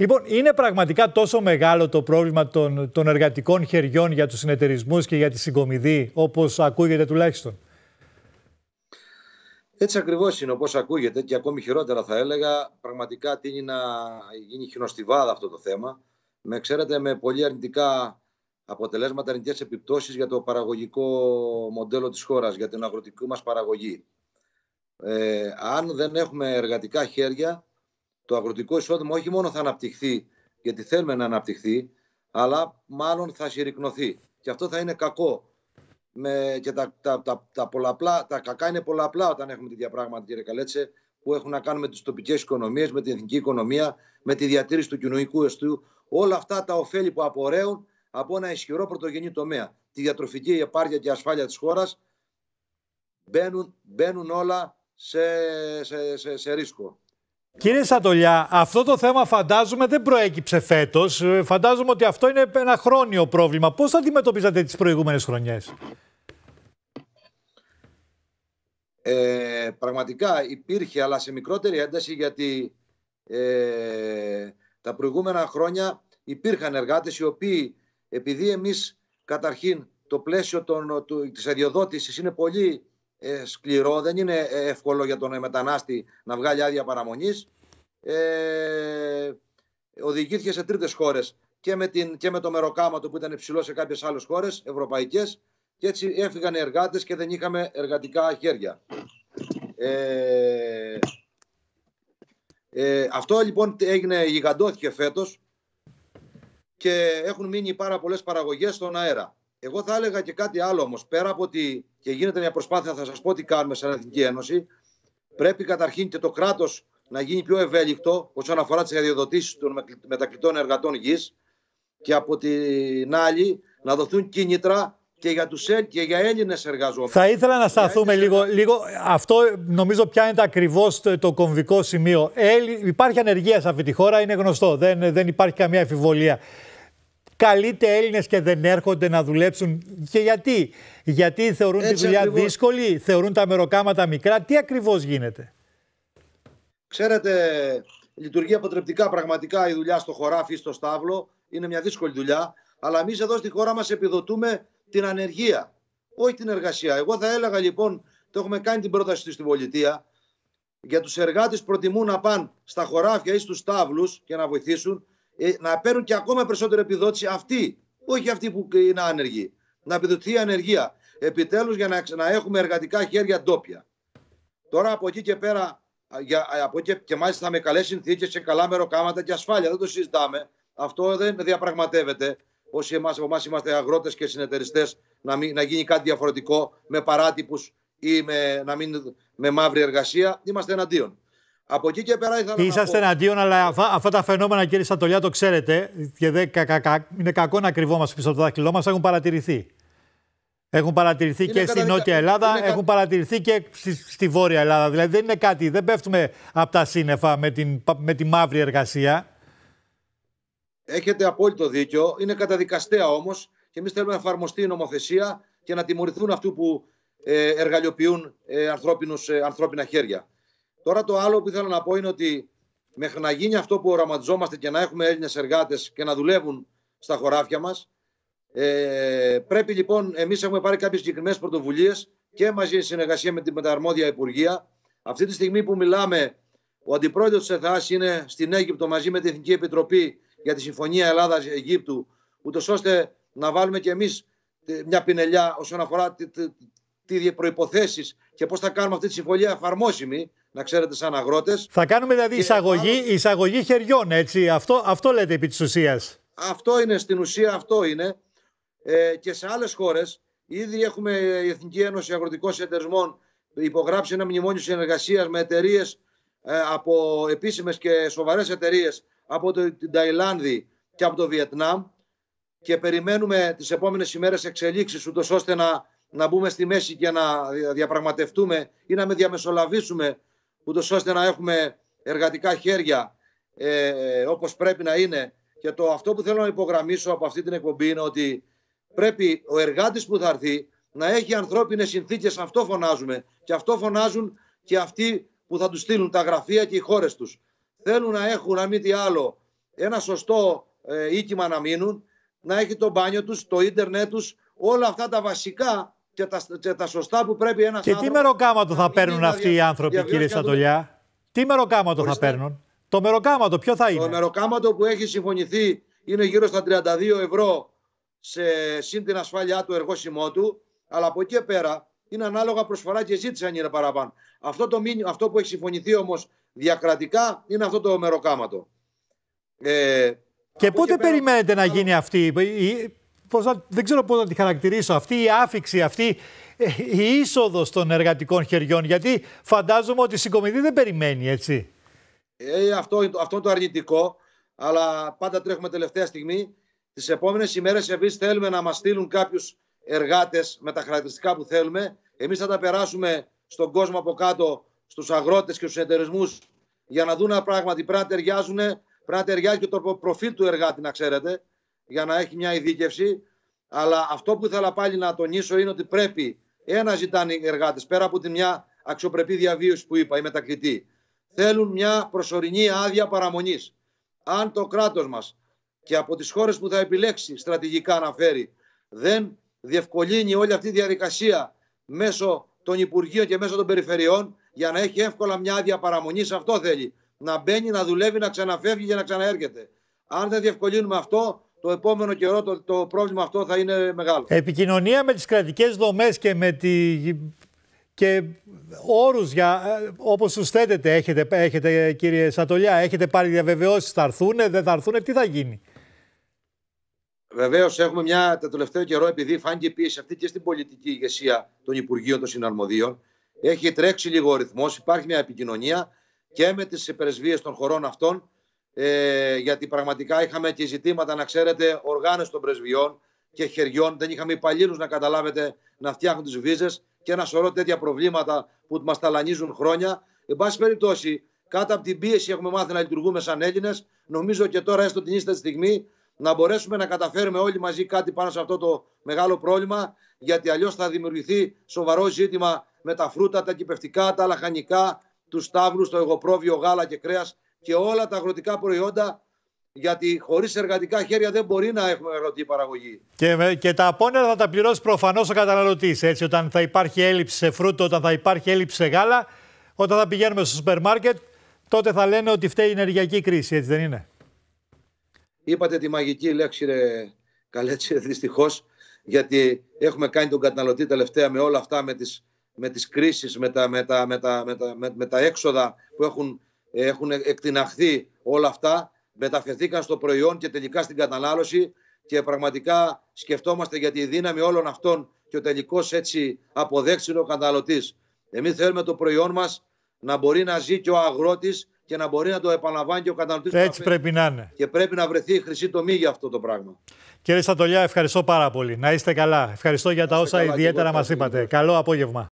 Λοιπόν, είναι πραγματικά τόσο μεγάλο το πρόβλημα των, των εργατικών χεριών για τους συνεταιρισμούς και για τη συγκομιδή, όπως ακούγεται τουλάχιστον. Έτσι ακριβώς είναι όπως ακούγεται και ακόμη χειρότερα θα έλεγα. Πραγματικά τίνει να γίνει χινοστιβάδα αυτό το θέμα. Με ξέρετε με πολύ αρνητικά αποτελέσματα, αρνητικές επιπτώσεις για το παραγωγικό μοντέλο της χώρας, για την αγροτική μας παραγωγή. Ε, αν δεν έχουμε εργατικά χέρια, το αγροτικό εισόδημα όχι μόνο θα αναπτυχθεί, γιατί θέλουμε να αναπτυχθεί, αλλά μάλλον θα συρρυκνωθεί. Και αυτό θα είναι κακό. Με, και τα, τα, τα, τα, πολλαπλά, τα κακά είναι πολλαπλά όταν έχουμε τη διαπράγματα, κύριε Καλέτσε, που έχουν να κάνουν με τις τοπικές οικονομίες, με την εθνική οικονομία, με τη διατήρηση του κοινωνικού εστίου. Όλα αυτά τα ωφέλη που απορρέουν από ένα ισχυρό πρωτογενή τομέα. Τη διατροφική επάρκεια και ασφάλεια της χώρας μπαίνουν, μπαίνουν όλα σε, σε, σε, σε ρίσκο. Κύριε Σατολιά, αυτό το θέμα φαντάζομαι δεν προέκυψε φέτος. Ε, φαντάζομαι ότι αυτό είναι ένα χρόνιο πρόβλημα. Πώς θα αντιμετωπίζατε τις προηγούμενες χρονιές, ε, Πραγματικά υπήρχε, αλλά σε μικρότερη ένταση, γιατί ε, τα προηγούμενα χρόνια υπήρχαν εργάτες οι οποίοι, επειδή εμείς καταρχήν το πλαίσιο των, του, της αδειοδότησης είναι πολύ ε, σκληρό, δεν είναι ε, εύκολο για τον ε, μετανάστη να βγάλει άδεια παραμονής. Ε, οδηγήθηκε σε τρίτες χώρες και με, και με το μεροκάματο του που ήταν υψηλό σε κάποιες άλλες χώρες ευρωπαϊκές και έτσι έφυγαν οι εργάτες και δεν είχαμε εργατικά χέρια. Ε, ε, αυτό λοιπόν έγινε, γιγαντώθηκε φέτος και έχουν μείνει πάρα πολλές παραγωγές στον αέρα. Εγώ θα έλεγα και κάτι άλλο όμως. Πέρα από ότι και γίνεται μια προσπάθεια, θα σας πω τι κάνουμε σαν Εθνική Ένωση. Πρέπει καταρχήν και το κράτος να γίνει πιο ευέλικτο όσον αφορά τις αδειοδοτήσεις των μετακλητών εργατών γης. Και από την άλλη, να δοθούν κίνητρα και για, τους Έλληνε και για Έλληνες εργαζόμενους. Θα ήθελα να σταθούμε λίγο, λίγο. Αυτό νομίζω πιάνεται ακριβώς το, το κομβικό σημείο. υπάρχει ανεργία σε αυτή τη χώρα, είναι γνωστό. Δεν, δεν υπάρχει καμία αμφιβολία καλείται Έλληνες και δεν έρχονται να δουλέψουν. Και γιατί, Γιατί θεωρούν Έτσι τη δουλειά δύσκολη, θεωρούν τα μεροκάματα μικρά. Τι ακριβώς γίνεται. Ξέρετε, λειτουργεί αποτρεπτικά πραγματικά η δουλειά στο χωράφι ή στο στάβλο. Είναι μια δύσκολη δουλειά. Αλλά εμείς εδώ στη χώρα μας επιδοτούμε την ανεργία, όχι την εργασία. Εγώ θα έλεγα λοιπόν, το έχουμε κάνει την πρόταση στην πολιτεία, για τους εργάτες προτιμούν να πάνε στα χωράφια ή στους στάβλους και να βοηθήσουν, ε, να παίρνουν και ακόμα περισσότερη επιδότηση αυτοί, όχι αυτοί που είναι άνεργοι. Να επιδοτηθεί η ανεργία. Επιτέλους για να, να έχουμε εργατικά χέρια ντόπια. Τώρα από εκεί και πέρα, για, από εκεί και μάλιστα με καλές συνθήκες και καλά μεροκάματα και ασφάλεια. Δεν το συζητάμε. Αυτό δεν διαπραγματεύεται. Όσοι εμάς, από εμάς είμαστε αγρότες και συνεταιριστές, να, να γίνει κάτι διαφορετικό με παράτυπους ή με, να μην, με μαύρη εργασία, είμαστε εναντίον. Από εκεί και πέρα ήθελα Είσαστε να πω... εναντίον, αλλά αυτά, τα φαινόμενα, κύριε Σαντολιά το ξέρετε. Και κα, είναι κακό να κρυβόμαστε πίσω από το δάχτυλό μας, έχουν παρατηρηθεί. Έχουν παρατηρηθεί και στη Νότια Ελλάδα, έχουν παρατηρηθεί και στη, Βόρεια Ελλάδα. Δηλαδή δεν είναι κάτι, δεν πέφτουμε από τα σύννεφα με, την, με τη μαύρη εργασία. Έχετε απόλυτο δίκιο. Είναι καταδικαστέα όμως και εμείς θέλουμε να εφαρμοστεί η νομοθεσία και να τιμωρηθούν αυτού που ε, εργαλειοποιούν ε, ε, ανθρώπινα χέρια. Τώρα το άλλο που ήθελα να πω είναι ότι μέχρι να γίνει αυτό που οραματιζόμαστε και να έχουμε Έλληνες εργάτες και να δουλεύουν στα χωράφια μας, ε, πρέπει λοιπόν, εμείς έχουμε πάρει κάποιες συγκεκριμένες πρωτοβουλίες και μαζί συνεργασία με την μεταρμόδια Υπουργεία. Αυτή τη στιγμή που μιλάμε, ο αντιπρόεδρος της ΕΘΑΣ είναι στην Αίγυπτο μαζί με την Εθνική Επιτροπή για τη Συμφωνία Ελλάδας-Αιγύπτου, ούτως ώστε να βάλουμε και εμείς μια πινελιά όσον αφορά τι προποθέσει και πώς θα κάνουμε αυτή τη συμφωνία εφαρμόσιμη, να ξέρετε, σαν αγρότες. Θα κάνουμε δηλαδή εισαγωγή, εισαγωγή χεριών, έτσι. Αυτό, αυτό λέτε επί της ουσίας. Αυτό είναι στην ουσία, αυτό είναι. Ε, και σε άλλες χώρες, ήδη έχουμε η Εθνική Ένωση Αγροτικών Συνεταιρισμών υπογράψει ένα μνημόνιο συνεργασίας με εταιρείες ε, από επίσημες και σοβαρές εταιρείες από το, την Ταϊλάνδη και από το Βιετνάμ. Και περιμένουμε τις επόμενες ημέρες εξελίξεις, ούτως ώστε να να μπούμε στη μέση και να διαπραγματευτούμε ή να με διαμεσολαβήσουμε ούτως ώστε να έχουμε εργατικά χέρια ε, όπως πρέπει να είναι. Και το αυτό που θέλω να υπογραμμίσω από αυτή την εκπομπή είναι ότι πρέπει ο εργάτης που θα έρθει να έχει ανθρώπινες συνθήκες. Αυτό φωνάζουμε και αυτό φωνάζουν και αυτοί που θα τους στείλουν τα γραφεία και οι χώρες τους. Θέλουν να έχουν, αν μη τι άλλο, ένα σωστό ε, οίκημα να μείνουν, να έχει το μπάνιο τους, το ίντερνετ τους, όλα αυτά τα βασικά και τα, και τα σωστά που πρέπει ένας άνθρωπο. Και τι μεροκάματο θα παίρνουν αυτοί οι άνθρωποι, κύριε Σαντολιά. Τι μεροκάματο θα παίρνουν. Το μεροκάματο ποιο θα είναι. Το μεροκάματο που έχει συμφωνηθεί είναι γύρω στα 32 ευρώ σε συν την ασφάλειά του εργόσιμό του. Αλλά από εκεί πέρα είναι ανάλογα προσφορά και ζήτηση αν είναι παραπάνω. Αυτό, το, αυτό που έχει συμφωνηθεί όμως διακρατικά είναι αυτό το μεροκάματο. Ε, και πότε περιμένετε να γίνει αυτή, η πώς δεν ξέρω πώς να τη χαρακτηρίσω, αυτή η άφηξη, αυτή ε, η είσοδος των εργατικών χεριών, γιατί φαντάζομαι ότι η συγκομιδή δεν περιμένει, έτσι. Ε, αυτό, αυτό είναι το αρνητικό, αλλά πάντα τρέχουμε τελευταία στιγμή. Τις επόμενες ημέρες εμείς θέλουμε να μας στείλουν κάποιους εργάτες με τα χαρακτηριστικά που θέλουμε. Εμείς θα τα περάσουμε στον κόσμο από κάτω, στους αγρότες και στους εταιρισμούς, για να δουν πράγματι πρέπει να ταιριάζουν, πρέπει να ταιριάζει και το προφίλ του εργάτη, να ξέρετε για να έχει μια ειδίκευση. Αλλά αυτό που ήθελα πάλι να τονίσω είναι ότι πρέπει ένα ζητάνε οι εργάτες, πέρα από τη μια αξιοπρεπή διαβίωση που είπα, η μετακριτή Θέλουν μια προσωρινή άδεια παραμονής. Αν το κράτος μας και από τις χώρες που θα επιλέξει στρατηγικά να φέρει δεν διευκολύνει όλη αυτή τη διαδικασία μέσω των Υπουργείων και μέσω των Περιφερειών για να έχει εύκολα μια άδεια παραμονής. Αυτό θέλει. Να μπαίνει, να δουλεύει, να ξαναφεύγει και να ξαναέρχεται. Αν δεν διευκολύνουμε αυτό, το επόμενο καιρό το, το πρόβλημα αυτό θα είναι μεγάλο. Επικοινωνία με τις κρατικές δομές και με τη... Και όρους για, ε, όπως τους θέτετε, έχετε, έχετε κύριε Σατολιά, έχετε πάρει διαβεβαιώσεις, θα έρθουν, δεν θα έρθουν, τι θα γίνει. Βεβαίως, έχουμε μια το τελευταίο καιρό, επειδή φάνηκε πίεση αυτή και στην πολιτική ηγεσία των Υπουργείων των Συναρμοδίων, έχει τρέξει λίγο ο ρυθμός, υπάρχει μια επικοινωνία και με τις υπερεσβείες των χωρών αυτών ε, γιατί πραγματικά είχαμε και ζητήματα, να ξέρετε, οργάνωση των πρεσβειών και χεριών. Δεν είχαμε υπαλλήλους να καταλάβετε να φτιάχνουν τις βίζες και ένα σωρό τέτοια προβλήματα που μας ταλανίζουν χρόνια. Εν πάση περιπτώσει, κάτω από την πίεση έχουμε μάθει να λειτουργούμε σαν Έλληνες. Νομίζω και τώρα, έστω την ίστα τη στιγμή, να μπορέσουμε να καταφέρουμε όλοι μαζί κάτι πάνω σε αυτό το μεγάλο πρόβλημα. Γιατί αλλιώς θα δημιουργηθεί σοβαρό ζήτημα με τα φρούτα, τα κυπευτικά, τα λαχανικά, τους σταύρου, το εγωπρόβιο γάλα και κρέας και όλα τα αγροτικά προϊόντα γιατί χωρίς εργατικά χέρια δεν μπορεί να έχουμε αγροτική παραγωγή. Και, και τα απόνερα θα τα πληρώσει προφανώς ο καταναλωτής, έτσι, όταν θα υπάρχει έλλειψη σε φρούτο, όταν θα υπάρχει έλλειψη σε γάλα, όταν θα πηγαίνουμε στο σούπερ μάρκετ, τότε θα λένε ότι φταίει η ενεργειακή κρίση, έτσι δεν είναι. Είπατε τη μαγική λέξη, ρε Καλέτσε, δυστυχώς, γιατί έχουμε κάνει τον καταναλωτή τελευταία με όλα αυτά, με τις, με τις κρίσεις, με τα έξοδα που έχουν έχουν εκτιναχθεί όλα αυτά, μεταφερθήκαν στο προϊόν και τελικά στην κατανάλωση και πραγματικά σκεφτόμαστε για τη δύναμη όλων αυτών και ο τελικός έτσι ο καταναλωτής. Εμείς θέλουμε το προϊόν μας να μπορεί να ζει και ο αγρότης και να μπορεί να το επαναλαμβάνει και ο καταναλωτής. Έτσι πρέπει να είναι. Και πρέπει να βρεθεί η χρυσή τομή για αυτό το πράγμα. Κύριε Στατολιά, ευχαριστώ πάρα πολύ. Να είστε καλά. Ευχαριστώ για τα όσα ιδιαίτερα μα είπατε. Καλό απόγευμα.